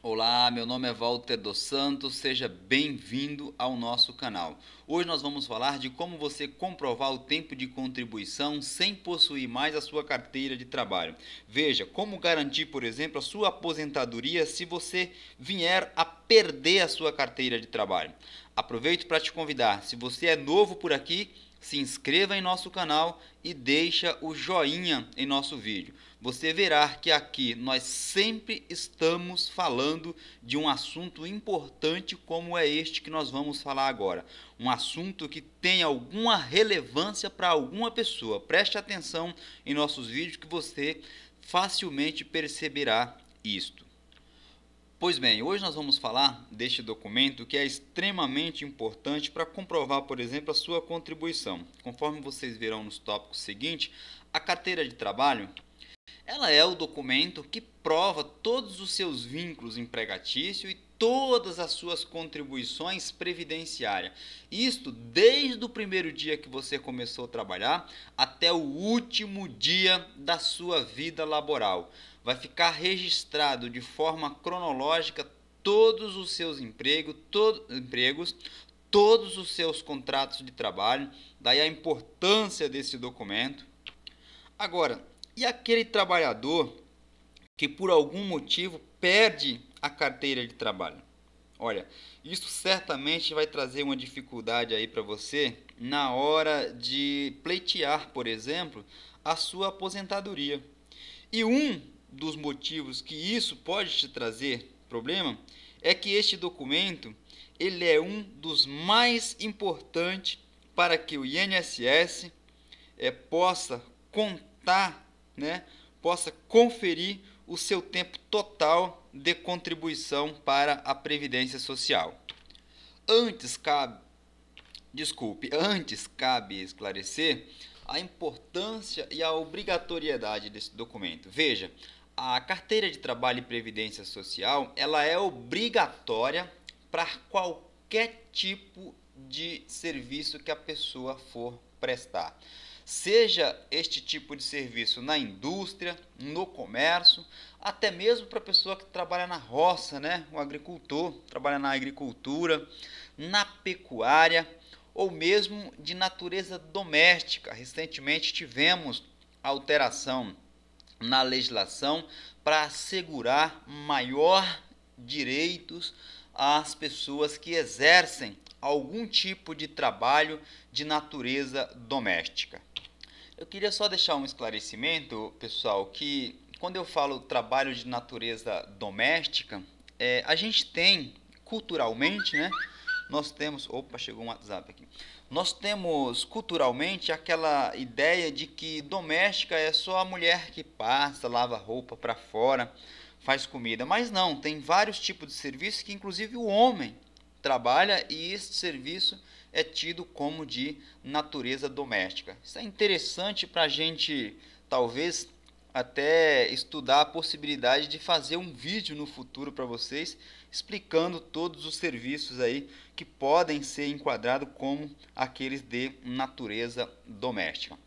Olá, meu nome é Walter dos Santos, seja bem-vindo ao nosso canal. Hoje nós vamos falar de como você comprovar o tempo de contribuição sem possuir mais a sua carteira de trabalho. Veja como garantir, por exemplo, a sua aposentadoria se você vier a perder a sua carteira de trabalho. Aproveito para te convidar, se você é novo por aqui, se inscreva em nosso canal e deixa o joinha em nosso vídeo você verá que aqui nós sempre estamos falando de um assunto importante como é este que nós vamos falar agora. Um assunto que tem alguma relevância para alguma pessoa. Preste atenção em nossos vídeos que você facilmente perceberá isto. Pois bem, hoje nós vamos falar deste documento que é extremamente importante para comprovar, por exemplo, a sua contribuição. Conforme vocês verão nos tópicos seguintes, a carteira de trabalho ela é o documento que prova todos os seus vínculos empregatício e todas as suas contribuições previdenciárias. Isto desde o primeiro dia que você começou a trabalhar até o último dia da sua vida laboral. Vai ficar registrado de forma cronológica todos os seus emprego, to empregos, todos os seus contratos de trabalho, daí a importância desse documento. Agora, e aquele trabalhador que por algum motivo perde a carteira de trabalho. Olha, isso certamente vai trazer uma dificuldade aí para você na hora de pleitear, por exemplo, a sua aposentadoria. E um dos motivos que isso pode te trazer problema é que este documento ele é um dos mais importantes para que o INSS é, eh, possa contar né, possa conferir o seu tempo total de contribuição para a previdência social. Antes cabe, desculpe, antes cabe esclarecer a importância e a obrigatoriedade desse documento. Veja, a carteira de trabalho e previdência social, ela é obrigatória para qualquer tipo de serviço que a pessoa for prestar seja este tipo de serviço na indústria, no comércio, até mesmo para a pessoa que trabalha na roça, né? o agricultor, trabalha na agricultura, na pecuária ou mesmo de natureza doméstica. Recentemente tivemos alteração na legislação para assegurar maior direitos às pessoas que exercem algum tipo de trabalho de natureza doméstica. Eu queria só deixar um esclarecimento, pessoal, que quando eu falo trabalho de natureza doméstica, é, a gente tem culturalmente, né? Nós temos. Opa, chegou um WhatsApp aqui. Nós temos culturalmente aquela ideia de que doméstica é só a mulher que passa, lava roupa para fora, faz comida. Mas não, tem vários tipos de serviço que, inclusive, o homem trabalha e esse serviço é tido como de natureza doméstica. Isso é interessante para a gente, talvez, até estudar a possibilidade de fazer um vídeo no futuro para vocês explicando todos os serviços aí que podem ser enquadrados como aqueles de natureza doméstica.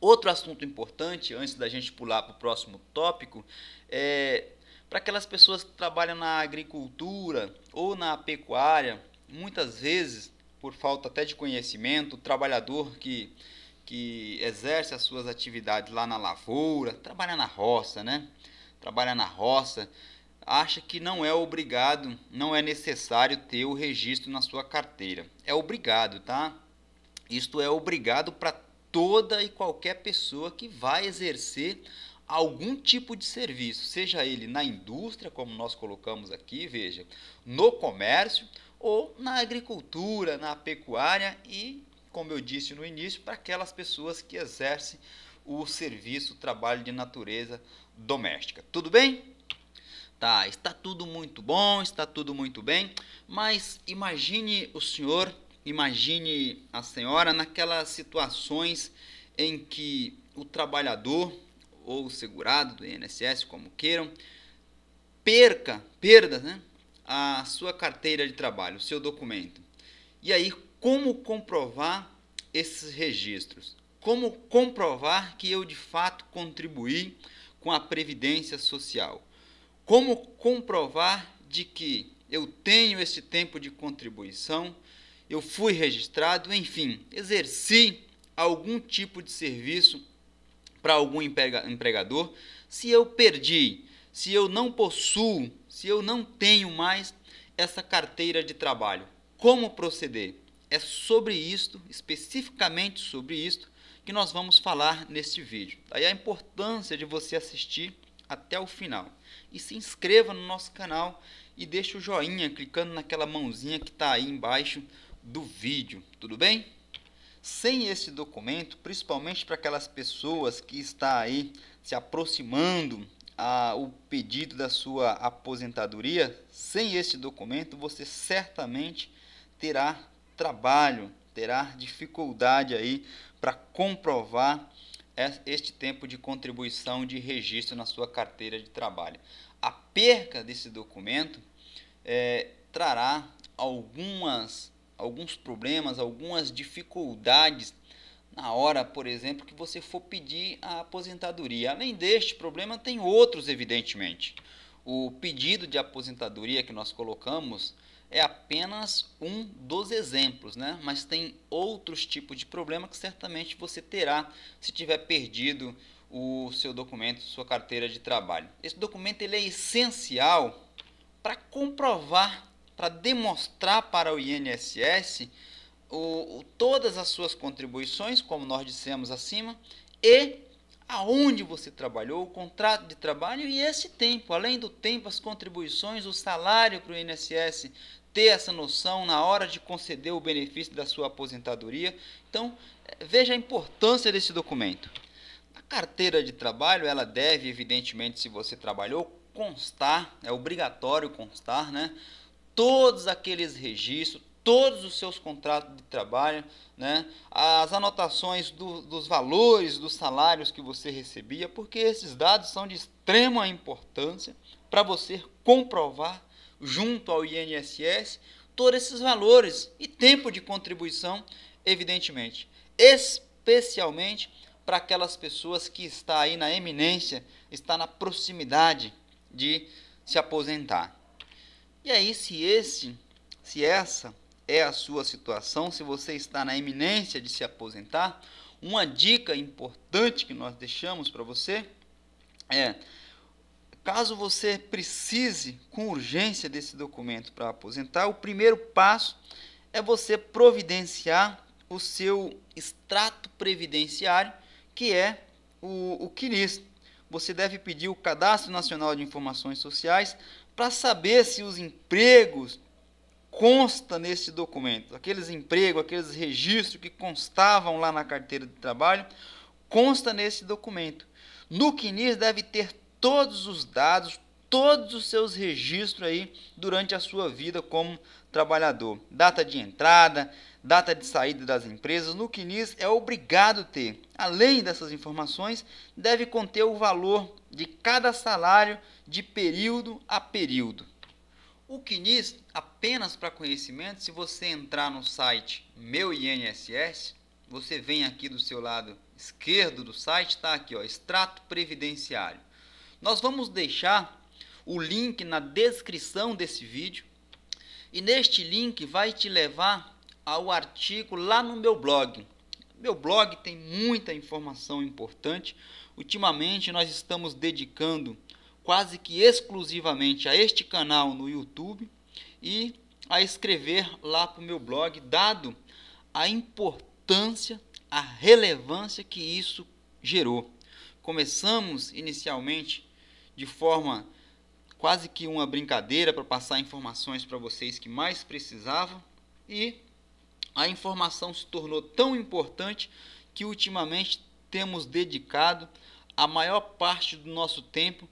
Outro assunto importante, antes da gente pular para o próximo tópico, é para aquelas pessoas que trabalham na agricultura ou na pecuária, muitas vezes por falta até de conhecimento, o trabalhador que, que exerce as suas atividades lá na lavoura, trabalha na roça, né? Trabalha na roça, acha que não é obrigado, não é necessário ter o registro na sua carteira. É obrigado, tá? Isto é obrigado para toda e qualquer pessoa que vai exercer algum tipo de serviço, seja ele na indústria, como nós colocamos aqui, veja, no comércio ou na agricultura, na pecuária e, como eu disse no início, para aquelas pessoas que exercem o serviço, o trabalho de natureza doméstica. Tudo bem? Tá, está tudo muito bom, está tudo muito bem, mas imagine o senhor, imagine a senhora naquelas situações em que o trabalhador ou o segurado do INSS, como queiram, perca, perda, né? a sua carteira de trabalho, o seu documento. E aí, como comprovar esses registros? Como comprovar que eu de fato contribuí com a previdência social? Como comprovar de que eu tenho esse tempo de contribuição, eu fui registrado, enfim, exerci algum tipo de serviço para algum empregador. Se eu perdi, se eu não possuo, se eu não tenho mais essa carteira de trabalho? Como proceder? É sobre isto, especificamente sobre isto, que nós vamos falar neste vídeo. Daí a importância de você assistir até o final. E se inscreva no nosso canal e deixe o joinha clicando naquela mãozinha que está aí embaixo do vídeo, tudo bem? Sem esse documento, principalmente para aquelas pessoas que está aí se aproximando a, o pedido da sua aposentadoria, sem este documento você certamente terá trabalho, terá dificuldade aí para comprovar este tempo de contribuição de registro na sua carteira de trabalho. A perca desse documento é, trará algumas, alguns problemas, algumas dificuldades na hora, por exemplo, que você for pedir a aposentadoria. Além deste problema, tem outros, evidentemente. O pedido de aposentadoria que nós colocamos é apenas um dos exemplos, né? mas tem outros tipos de problema que certamente você terá se tiver perdido o seu documento, sua carteira de trabalho. Esse documento ele é essencial para comprovar, para demonstrar para o INSS o, todas as suas contribuições, como nós dissemos acima, e aonde você trabalhou, o contrato de trabalho e esse tempo. Além do tempo, as contribuições, o salário para o INSS, ter essa noção na hora de conceder o benefício da sua aposentadoria. Então, eh, veja a importância desse documento. A carteira de trabalho, ela deve, evidentemente, se você trabalhou, constar, é obrigatório constar, né? Todos aqueles registros, todos os seus contratos de trabalho, né? as anotações do, dos valores dos salários que você recebia, porque esses dados são de extrema importância para você comprovar junto ao INSS todos esses valores e tempo de contribuição, evidentemente, especialmente para aquelas pessoas que está aí na eminência, está na proximidade de se aposentar. E aí se esse, se essa é a sua situação, se você está na iminência de se aposentar, uma dica importante que nós deixamos para você é: caso você precise com urgência desse documento para aposentar, o primeiro passo é você providenciar o seu extrato previdenciário, que é o, o CNIS. Você deve pedir o Cadastro Nacional de Informações Sociais para saber se os empregos consta nesse documento. Aqueles empregos, aqueles registros que constavam lá na carteira de trabalho, consta nesse documento. No CNIS deve ter todos os dados, todos os seus registros aí durante a sua vida como trabalhador. Data de entrada, data de saída das empresas, no CNIS é obrigado ter. Além dessas informações, deve conter o valor de cada salário de período a período. O CNIS, apenas para conhecimento, se você entrar no site Meu INSS, você vem aqui do seu lado esquerdo do site, está aqui, ó, extrato previdenciário. Nós vamos deixar o link na descrição desse vídeo e neste link vai te levar ao artigo lá no meu blog. Meu blog tem muita informação importante. Ultimamente nós estamos dedicando quase que exclusivamente a este canal no YouTube e a escrever lá para o meu blog, dado a importância, a relevância que isso gerou. Começamos inicialmente de forma quase que uma brincadeira para passar informações para vocês que mais precisavam e a informação se tornou tão importante que ultimamente temos dedicado a maior parte do nosso tempo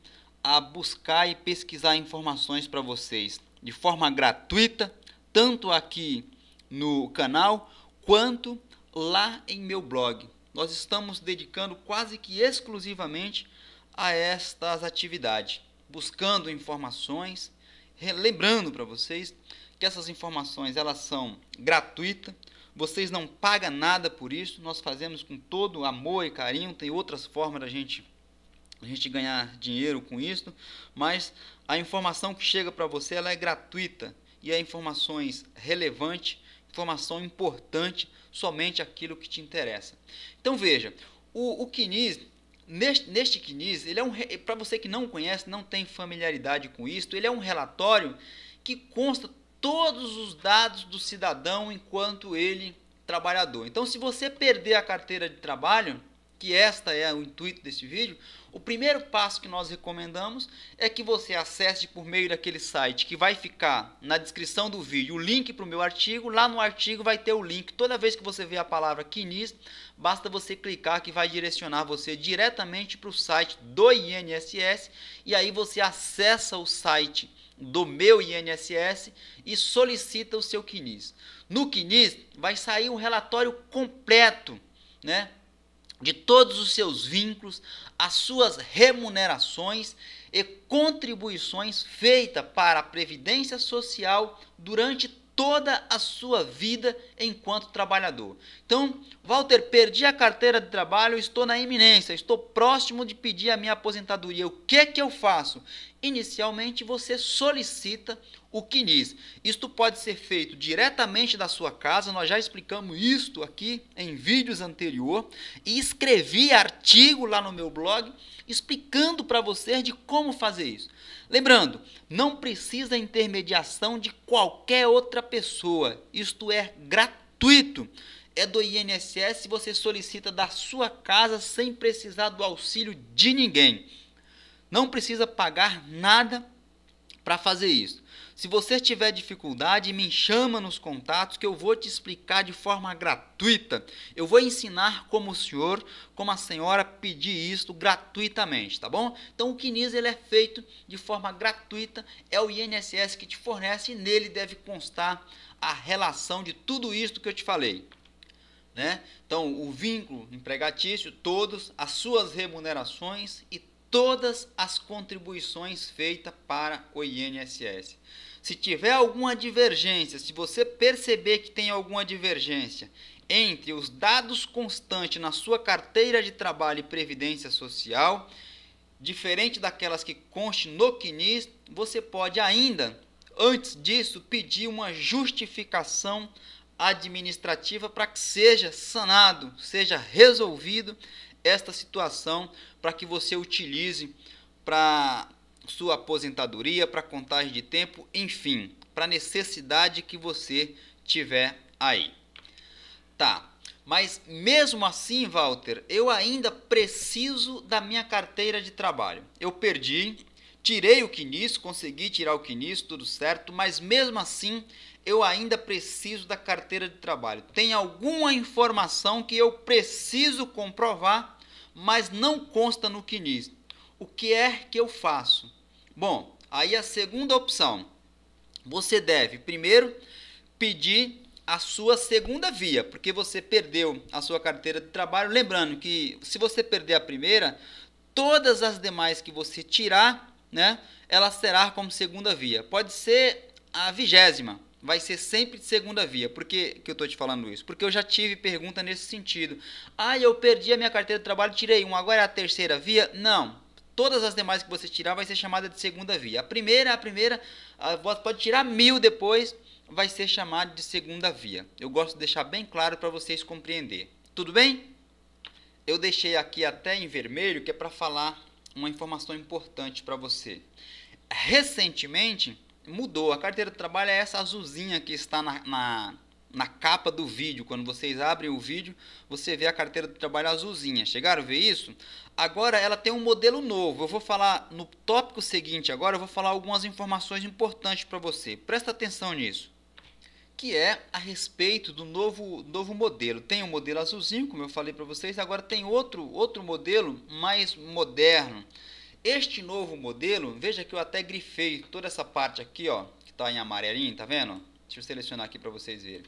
a buscar e pesquisar informações para vocês de forma gratuita, tanto aqui no canal quanto lá em meu blog. Nós estamos dedicando quase que exclusivamente a estas atividades, buscando informações, lembrando para vocês que essas informações elas são gratuitas, vocês não pagam nada por isso, nós fazemos com todo amor e carinho, tem outras formas da gente a gente ganhar dinheiro com isso, mas a informação que chega para você ela é gratuita e é informações relevante, informação importante, somente aquilo que te interessa. Então veja, o, o Kinis, neste, neste Kinis, ele é um para você que não conhece, não tem familiaridade com isso, ele é um relatório que consta todos os dados do cidadão enquanto ele trabalhador. Então se você perder a carteira de trabalho, que esta é o intuito deste vídeo, o primeiro passo que nós recomendamos é que você acesse por meio daquele site que vai ficar na descrição do vídeo o link para o meu artigo. Lá no artigo vai ter o link. Toda vez que você vê a palavra Quinis, basta você clicar que vai direcionar você diretamente para o site do INSS e aí você acessa o site do meu INSS e solicita o seu Quinis. No Quinis vai sair um relatório completo, né? de todos os seus vínculos, as suas remunerações e contribuições feitas para a Previdência Social durante toda a sua vida enquanto trabalhador. Então, Walter, perdi a carteira de trabalho, estou na iminência, estou próximo de pedir a minha aposentadoria. O que é que eu faço? Inicialmente você solicita o que diz? Isto pode ser feito diretamente da sua casa, nós já explicamos isto aqui em vídeos anterior e escrevi artigo lá no meu blog explicando para vocês de como fazer isso. Lembrando, não precisa intermediação de qualquer outra pessoa. Isto é gratuito é do INSS, você solicita da sua casa sem precisar do auxílio de ninguém. Não precisa pagar nada para fazer isso. Se você tiver dificuldade, me chama nos contatos que eu vou te explicar de forma gratuita. Eu vou ensinar como o senhor, como a senhora pedir isto gratuitamente, tá bom? Então o CNIS ele é feito de forma gratuita, é o INSS que te fornece e nele deve constar a relação de tudo isto que eu te falei. Né? Então, o vínculo empregatício, todos, as suas remunerações e todas as contribuições feitas para o INSS. Se tiver alguma divergência, se você perceber que tem alguma divergência entre os dados constantes na sua carteira de trabalho e previdência social, diferente daquelas que conste no CNIS, você pode ainda, antes disso, pedir uma justificação administrativa para que seja sanado, seja resolvido esta situação para que você utilize para sua aposentadoria, para contagem de tempo, enfim, para necessidade que você tiver aí. Tá. Mas mesmo assim, Walter, eu ainda preciso da minha carteira de trabalho. Eu perdi, tirei o quinis, consegui tirar o quinis, tudo certo, mas mesmo assim eu ainda preciso da carteira de trabalho. Tem alguma informação que eu preciso comprovar mas não consta no que O que é que eu faço? Bom, aí a segunda opção. Você deve primeiro pedir a sua segunda via, porque você perdeu a sua carteira de trabalho. Lembrando que se você perder a primeira, todas as demais que você tirar, né, ela será como segunda via. Pode ser a vigésima, vai ser sempre de segunda via. Por que, que eu estou te falando isso? Porque eu já tive pergunta nesse sentido. Ah, eu perdi a minha carteira de trabalho, tirei um, agora é a terceira via? Não. Todas as demais que você tirar vai ser chamada de segunda via. A primeira, a primeira, ah, você pode tirar mil depois, vai ser chamada de segunda via. Eu gosto de deixar bem claro para vocês compreender. Tudo bem? Eu deixei aqui até em vermelho que é para falar uma informação importante para você. Recentemente, mudou. A carteira de trabalho é essa azulzinha que está na, na, na, capa do vídeo. Quando vocês abrem o vídeo, você vê a carteira de trabalho azulzinha. Chegaram a ver isso? Agora ela tem um modelo novo. Eu vou falar no tópico seguinte agora, eu vou falar algumas informações importantes para você. Presta atenção nisso. Que é a respeito do novo, novo modelo. Tem o um modelo azulzinho, como eu falei para vocês, agora tem outro, outro modelo mais moderno este novo modelo, veja que eu até grifei toda essa parte aqui, ó, que está em amarelinho, tá vendo? Deixa eu selecionar aqui para vocês verem.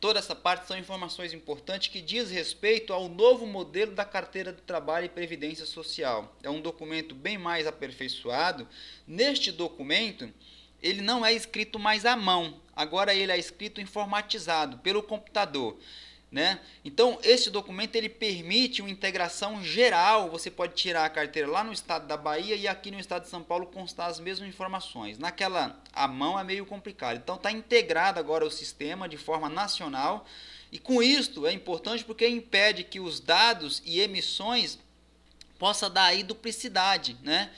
Toda essa parte são informações importantes que diz respeito ao novo modelo da carteira do trabalho e previdência social. É um documento bem mais aperfeiçoado. Neste documento, ele não é escrito mais à mão, agora ele é escrito informatizado pelo computador. Né? Então, esse documento ele permite uma integração geral. Você pode tirar a carteira lá no estado da Bahia e aqui no estado de São Paulo constar as mesmas informações. Naquela a mão é meio complicado. Então, está integrado agora o sistema de forma nacional. E com isto é importante porque impede que os dados e emissões possa dar aí duplicidade. Né?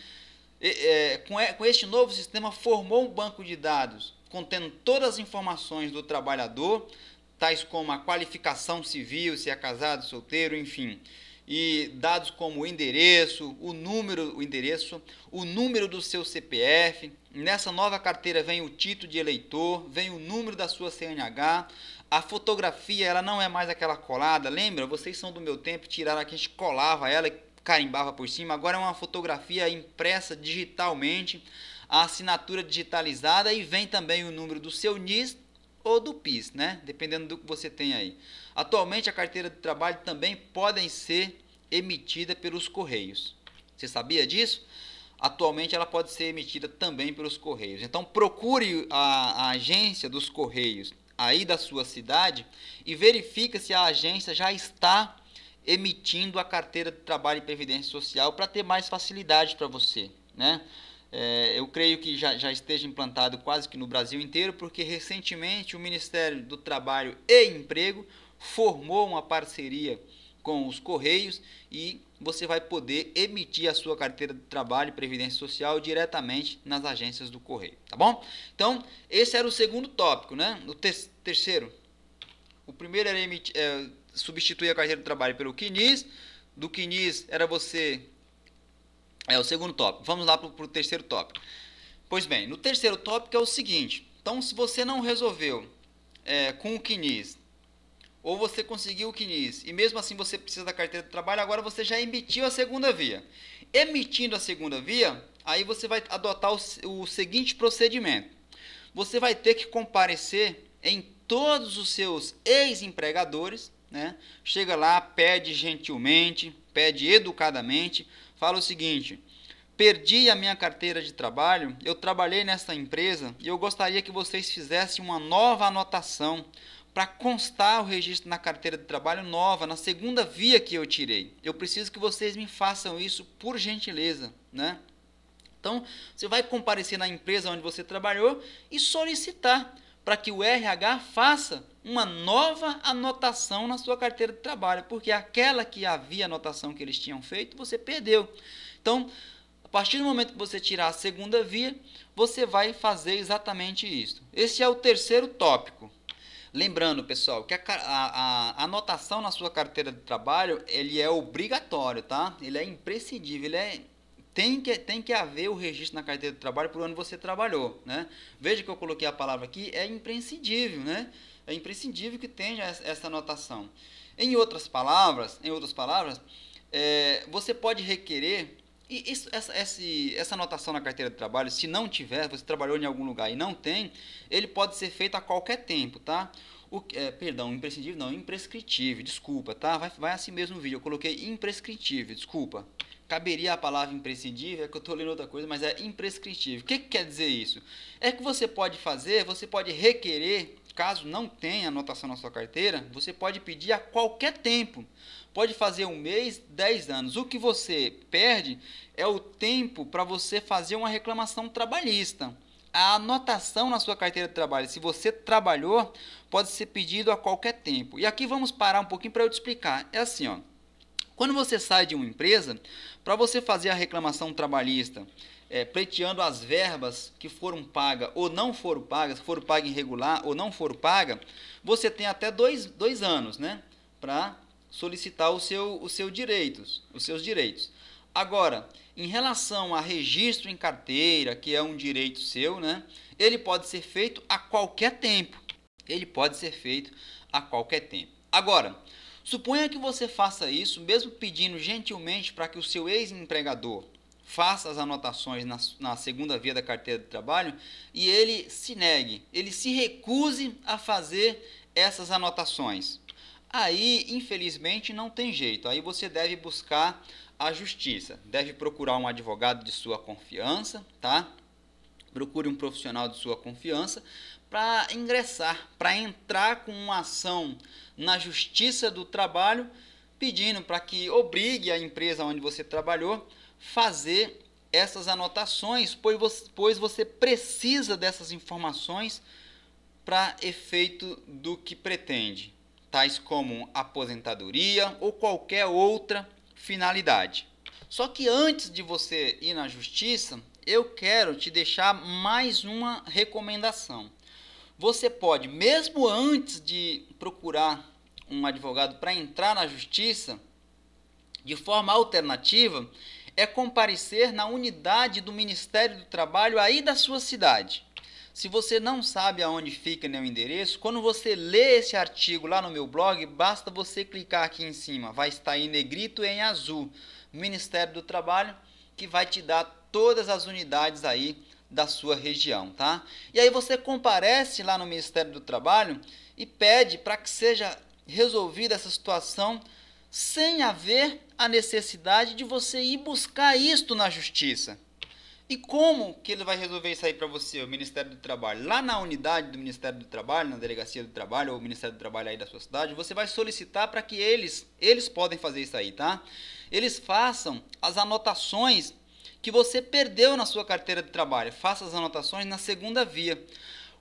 É, com este novo sistema formou um banco de dados contendo todas as informações do trabalhador tais como a qualificação civil, se é casado, solteiro, enfim. E dados como o endereço, o número, o endereço, o número do seu CPF. Nessa nova carteira vem o título de eleitor, vem o número da sua CNH, a fotografia, ela não é mais aquela colada. Lembra? Vocês são do meu tempo, tiraram aqui, a gente colava ela e carimbava por cima. Agora é uma fotografia impressa digitalmente a assinatura digitalizada e vem também o número do seu NIS ou do PIS, né? Dependendo do que você tem aí. Atualmente a carteira de trabalho também podem ser emitida pelos correios. Você sabia disso? Atualmente ela pode ser emitida também pelos correios. Então procure a, a agência dos correios aí da sua cidade e verifica se a agência já está emitindo a carteira de trabalho e previdência social para ter mais facilidade para você, né? É, eu creio que já, já esteja implantado quase que no Brasil inteiro, porque recentemente o Ministério do Trabalho e Emprego formou uma parceria com os Correios e você vai poder emitir a sua carteira de trabalho e previdência social diretamente nas agências do correio, tá bom? Então, esse era o segundo tópico, né? O ter terceiro. O primeiro era emitir, é, substituir a carteira de trabalho pelo CNIS. Do CNIS era você é o segundo tópico. Vamos lá para o terceiro tópico. Pois bem, no terceiro tópico é o seguinte. Então, se você não resolveu é, com o Kiniz, ou você conseguiu o Kiniz, e mesmo assim você precisa da carteira de trabalho, agora você já emitiu a segunda via. Emitindo a segunda via, aí você vai adotar o, o seguinte procedimento. Você vai ter que comparecer em todos os seus ex-empregadores, né? Chega lá, pede gentilmente, pede educadamente, fala o seguinte: Perdi a minha carteira de trabalho, eu trabalhei nessa empresa e eu gostaria que vocês fizessem uma nova anotação para constar o registro na carteira de trabalho nova, na segunda via que eu tirei. Eu preciso que vocês me façam isso por gentileza, né? Então, você vai comparecer na empresa onde você trabalhou e solicitar para que o RH faça uma nova anotação na sua carteira de trabalho, porque aquela que havia anotação que eles tinham feito, você perdeu. Então, a partir do momento que você tirar a segunda via, você vai fazer exatamente isso. Esse é o terceiro tópico. Lembrando, pessoal, que a, a, a, anotação na sua carteira de trabalho ele é obrigatório, tá? Ele é imprescindível, ele é tem que, tem que haver o registro na carteira de trabalho por onde você trabalhou, né? Veja que eu coloquei a palavra aqui, é imprescindível, né? É imprescindível que tenha essa anotação. Em outras palavras, em outras palavras, é, você pode requerer e isso, essa, essa, essa anotação na carteira de trabalho, se não tiver, você trabalhou em algum lugar e não tem, ele pode ser feito a qualquer tempo, tá? O, é, perdão, imprescindível não, imprescritível, desculpa, tá? Vai, vai assim mesmo o vídeo, eu coloquei imprescritível, desculpa caberia a palavra imprescindível, é que eu estou lendo outra coisa, mas é imprescritível. O que, que, quer dizer isso? É que você pode fazer, você pode requerer, caso não tenha anotação na sua carteira, você pode pedir a qualquer tempo. Pode fazer um mês, dez anos. O que você perde é o tempo para você fazer uma reclamação trabalhista. A anotação na sua carteira de trabalho, se você trabalhou, pode ser pedido a qualquer tempo. E aqui vamos parar um pouquinho para eu te explicar. É assim, ó. Quando você sai de uma empresa, para você fazer a reclamação trabalhista, é, pleiteando as verbas que foram pagas ou não foram pagas, foram pagas irregular ou não foram pagas, você tem até dois, dois anos né, para solicitar o seu, o seu direitos, os seus direitos. Agora, em relação a registro em carteira, que é um direito seu, né, ele pode ser feito a qualquer tempo. Ele pode ser feito a qualquer tempo. Agora, Suponha que você faça isso mesmo pedindo gentilmente para que o seu ex-empregador faça as anotações na, na, segunda via da carteira de trabalho e ele se negue, ele se recuse a fazer essas anotações. Aí, infelizmente, não tem jeito. Aí você deve buscar a justiça, deve procurar um advogado de sua confiança, tá? Procure um profissional de sua confiança para ingressar, para entrar com uma ação na Justiça do Trabalho, pedindo para que obrigue a empresa onde você trabalhou fazer essas anotações, pois você, pois você precisa dessas informações para efeito do que pretende, tais como aposentadoria ou qualquer outra finalidade. Só que antes de você ir na justiça, eu quero te deixar mais uma recomendação. Você pode, mesmo antes de procurar um advogado para entrar na justiça, de forma alternativa, é comparecer na unidade do Ministério do Trabalho aí da sua cidade. Se você não sabe aonde fica nem o endereço, quando você lê esse artigo lá no meu blog, basta você clicar aqui em cima, vai estar em negrito e em azul, Ministério do Trabalho, que vai te dar todas as unidades aí da sua região, tá? E aí você comparece lá no Ministério do Trabalho e pede para que seja resolvida essa situação sem haver a necessidade de você ir buscar isto na justiça. E como que ele vai resolver isso aí para você, o Ministério do Trabalho? Lá na unidade do Ministério do Trabalho, na delegacia do trabalho ou o Ministério do Trabalho aí da sua cidade, você vai solicitar para que eles, eles podem fazer isso aí, tá? Eles façam as anotações que você perdeu na sua carteira de trabalho. Faça as anotações na segunda via.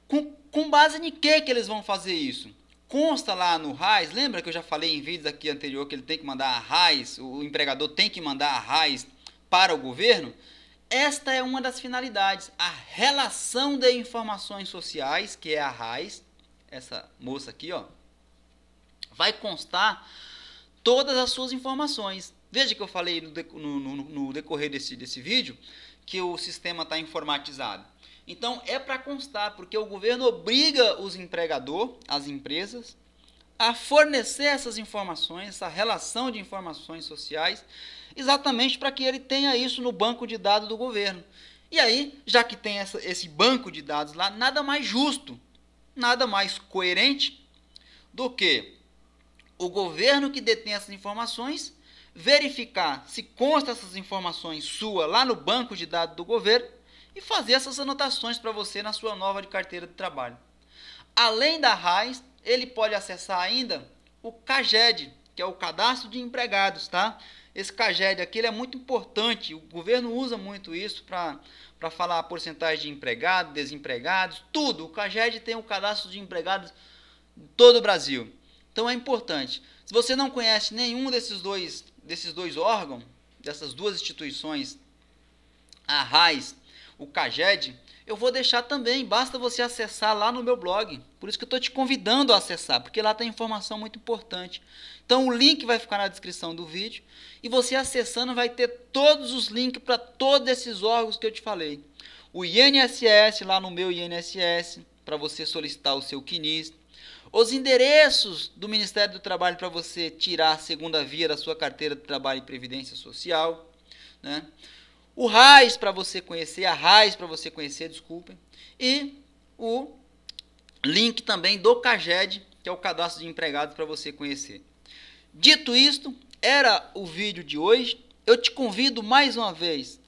Com, com base em que, que eles vão fazer isso? Consta lá no RAIS, lembra que eu já falei em vídeos aqui anterior que ele tem que mandar a RAIS, o empregador tem que mandar a RAIS para o governo? Esta é uma das finalidades, a relação de informações sociais, que é a RAIS, essa moça aqui, ó, vai constar todas as suas informações. Veja que eu falei no, no, no decorrer desse, desse vídeo que o sistema está informatizado. Então é para constar, porque o governo obriga os empregador, as empresas, a fornecer essas informações, essa relação de informações sociais, exatamente para que ele tenha isso no banco de dados do governo. E aí, já que tem essa, esse banco de dados lá, nada mais justo, nada mais coerente do que o governo que detém essas informações verificar se consta essas informações sua lá no banco de dados do governo e fazer essas anotações para você na sua nova de carteira de trabalho. Além da RAIS, ele pode acessar ainda o CAGED, que é o Cadastro de Empregados, tá? Esse CAGED aqui é muito importante, o governo usa muito isso para falar a porcentagem de empregados, desempregados, tudo. O CAGED tem o Cadastro de Empregados de todo o Brasil. Então é importante. Se você não conhece nenhum desses dois desses dois órgãos, dessas duas instituições, a RAIS, o CAGED, eu vou deixar também, basta você acessar lá no meu blog. Por isso que eu estou te convidando a acessar, porque lá tem informação muito importante. Então o link vai ficar na descrição do vídeo e você acessando vai ter todos os links para todos esses órgãos que eu te falei. O INSS, lá no meu INSS, para você solicitar o seu CNIS os endereços do Ministério do Trabalho para você tirar a segunda via da sua carteira de trabalho e previdência social, né? O RAIS para você conhecer, a RAIS para você conhecer, desculpem, e o link também do CAGED, que é o cadastro de empregados para você conhecer. Dito isto, era o vídeo de hoje. Eu te convido mais uma vez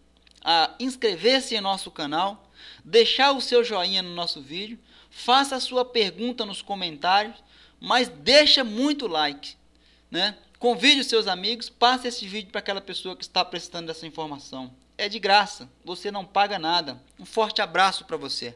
a inscrever-se em nosso canal, deixar o seu joinha no nosso vídeo faça a sua pergunta nos comentários, mas deixa muito like, né? Convide os seus amigos, passe esse vídeo para aquela pessoa que está precisando dessa informação. É de graça, você não paga nada. Um forte abraço para você.